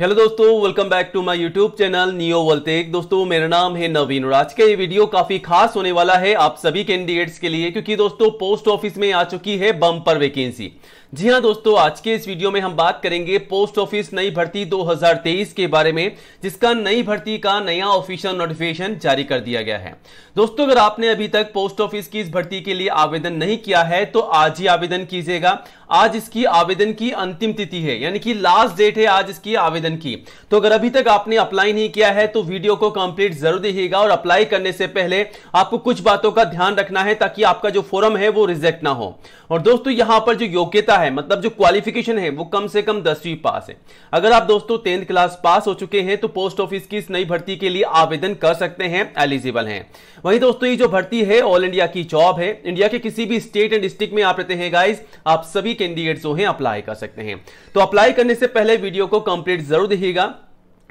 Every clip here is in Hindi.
हेलो दोस्तों welcome back to my YouTube channel Neo Voltek दोस्तों मेरा नाम है नवीन और आज का ये वीडियो काफी खास होने वाला है आप सभी कैंडिडेट्स के लिए क्योंकि दोस्तों पोस्ट ऑफिस में आ चुकी है बम्पर वैकेंसी जी हाँ दोस्तों आज के इस वीडियो में हम बात करेंगे पोस्ट ऑफिस नई भर्ती 2023 के बारे में जिसका नई भर्ती का नया ऑफिशियल नोटिफिकेशन जारी कर दिया गया है दोस्तों अगर आपने अभी तक पोस्ट ऑफिस की इस भर्ती के लिए आवेदन नहीं किया है तो आज ही आवेदन कीजिएगा आज इसकी आवेदन की अंतिम तिथि है यानी कि लास्ट डेट है आज इसकी आवेदन की तो अगर अभी तक आपने अप्लाई नहीं किया है तो वीडियो को कंप्लीट जरूर देखिएगा और अप्लाई करने से पहले आपको कुछ बातों का ध्यान रखना है ताकि आपका जो फॉर्म है वो रिजेक्ट ना हो और दोस्तों यहां पर जो योग्यता है मतलब जो क्वालिफिकेशन है वो कम से कम दसवीं पास है अगर आप दोस्तों टेंथ क्लास पास हो चुके हैं तो पोस्ट ऑफिस की इस नई भर्ती के लिए आवेदन कर सकते हैं एलिजिबल हैं वहीं दोस्तों ये जो भर्ती है ऑल इंडिया की जॉब है इंडिया के किसी भी स्टेट एंड डिस्ट्रिक्ट में आप रहते हैं गाइज आप सभी कैंडिडेट जो है अप्लाई कर सकते हैं तो अप्लाई करने से पहले वीडियो को कंप्लीट जरूर देखिएगा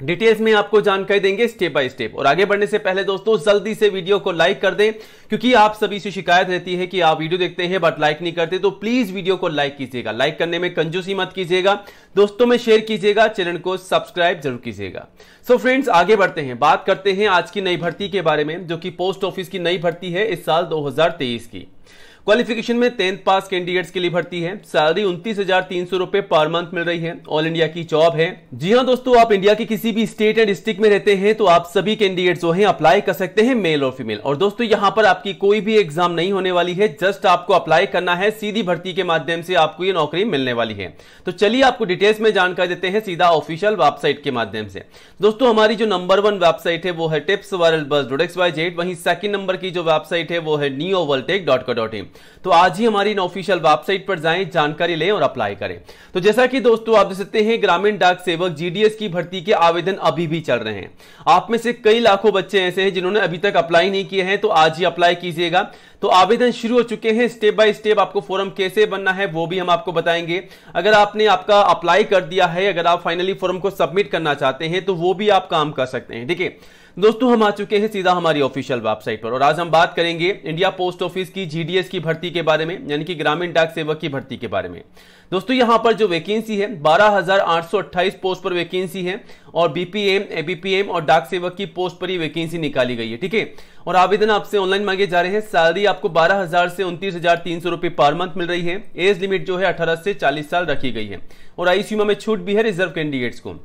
डिटेल्स में आपको जानकारी देंगे स्टेप बाय स्टेप और आगे बढ़ने से पहले दोस्तों जल्दी से वीडियो को लाइक कर दें क्योंकि आप सभी से शिकायत रहती है कि आप वीडियो देखते हैं बट लाइक नहीं करते तो प्लीज वीडियो को लाइक कीजिएगा लाइक करने में कंजूसी मत कीजिएगा दोस्तों में शेयर कीजिएगा चैनल को सब्सक्राइब जरूर कीजिएगा सो फ्रेंड्स आगे बढ़ते हैं बात करते हैं आज की नई भर्ती के बारे में जो कि पोस्ट ऑफिस की नई भर्ती है इस साल दो की क्वालिफिकेशन में टेंथ पास कैंडिडेट्स के लिए भर्ती है सैलरी उन्तीस हजार तीन सौ रुपए पर मंथ मिल रही है ऑल इंडिया की जॉब है जी हाँ दोस्तों आप इंडिया के किसी भी स्टेट एंड डिस्ट्रिक्ट में रहते हैं तो आप सभी कैंडिडेट जो है अप्लाई कर सकते हैं मेल और फीमेल और दोस्तों यहाँ पर आपकी कोई भी एग्जाम नहीं होने वाली है जस्ट आपको अप्लाई करना है सीधी भर्ती के माध्यम से आपको ये नौकरी मिलने वाली है तो चलिए आपको डिटेल्स में जानकारी देते हैं सीधा ऑफिशियल वेबसाइट के माध्यम से दोस्तों हमारी जो नंबर वन वेबसाइट है वो है टिप्स वर्ल्ड बस डोडेक्स वाई जेट वहीं सेकंड नंबर की जो वेबसाइट है वो है neo tech dot co dot in तो आज ही हमारी इन ऑफिशियल वेबसाइट पर जाएं जानकारी लें और अप्लाई करें तो जैसा कि दोस्तों आप देख सकते हैं ग्रामीण डाक सेवक जीडीएस की भर्ती के आवेदन अभी भी चल रहे हैं आप में से कई लाखों बच्चे ऐसे हैं जिन्होंने अभी तक अप्लाई नहीं किए हैं तो आज ही अप्लाई कीजिएगा तो आवेदन शुरू हो चुके हैं स्टेप बाय स्टेप आपको फॉर्म कैसे बनना है वो भी हम आपको बताएंगे अगर आपने आपका अप्लाई कर दिया है अगर आप फाइनली फॉर्म को सबमिट करना चाहते हैं तो वो भी आप काम कर सकते हैं ठीक है दोस्तों हम आ चुके हैं सीधा हमारी ऑफिशियल वेबसाइट पर और आज हम बात करेंगे इंडिया पोस्ट ऑफिस की जीडीएस की भर्ती के बारे में यानी कि ग्रामीण डाक सेवक की भर्ती के बारे में दोस्तों यहां पर जो वैकेंसी है 12,828 पोस्ट पर वैकेंसी है और बीपीएम एबीपीएम और डाक सेवक की पोस्ट पर ही वैकेंसी निकाली गई है ठीक है और आवेदन आपसे ऑनलाइन मांगे जा रहे हैं सैलरी आपको 12,000 से उनतीस रुपए पर मंथ मिल रही है एज लिमिट जो है 18 से 40 साल रखी गई है और आई में छूट भी है रिजर्व कैंडिडेट्स को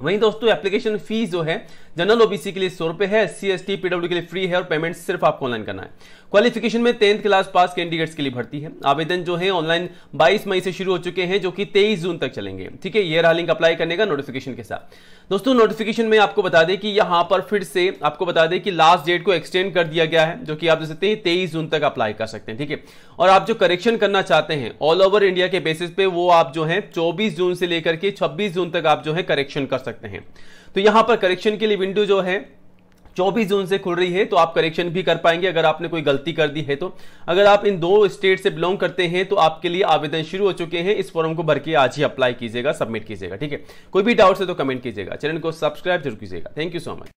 वहीं दोस्तों एप्लीकेशन फीस जो है जनरल ओबीसी के लिए सौ रुपए है सी एस टी पीडब्ल्यू के लिए फ्री है और पेमेंट सिर्फ आपको ऑनलाइन करना है क्वालिफिकेशन में टेंथ क्लास पास कैंडिडेट्स के लिए भर्ती है आवेदन जो है ऑनलाइन 22 मई से शुरू हो चुके हैं जो कि 23 जून तक चलेंगे ठीक है ये रहा लिंक अप्लाई करने का नोटिफिकेशन के साथ दोस्तों नोटिफिकेशन में आपको बता दें कि यहां पर फिर से आपको बता दें कि लास्ट डेट को एक्सटेंड कर दिया गया है जो कि आप देख सकते हैं तेईस जून तक अप्लाई कर सकते हैं ठीक है और आप जो करेक्शन करना चाहते हैं ऑल ओवर इंडिया के बेसिस पे वो आप जो है चौबीस जून से लेकर के छब्बीस जून तक आप जो है करेक्शन कर सकते हैं तो यहां पर करेक्शन के लिए विंडो जो है 24 जून से खुल रही है तो आप करेक्शन भी कर पाएंगे अगर आपने कोई गलती कर दी है तो अगर आप इन दो स्टेट से बिलोंग करते हैं तो आपके लिए आवेदन शुरू हो चुके हैं इस फॉर्म को भर के आज ही अप्लाई कीजिएगा सबमिट कीजिएगा ठीक है कोई भी डाउट है तो कमेंट कीजिएगा चैनल को सब्सक्राइब जरूर कीजिएगा थैंक यू सो मच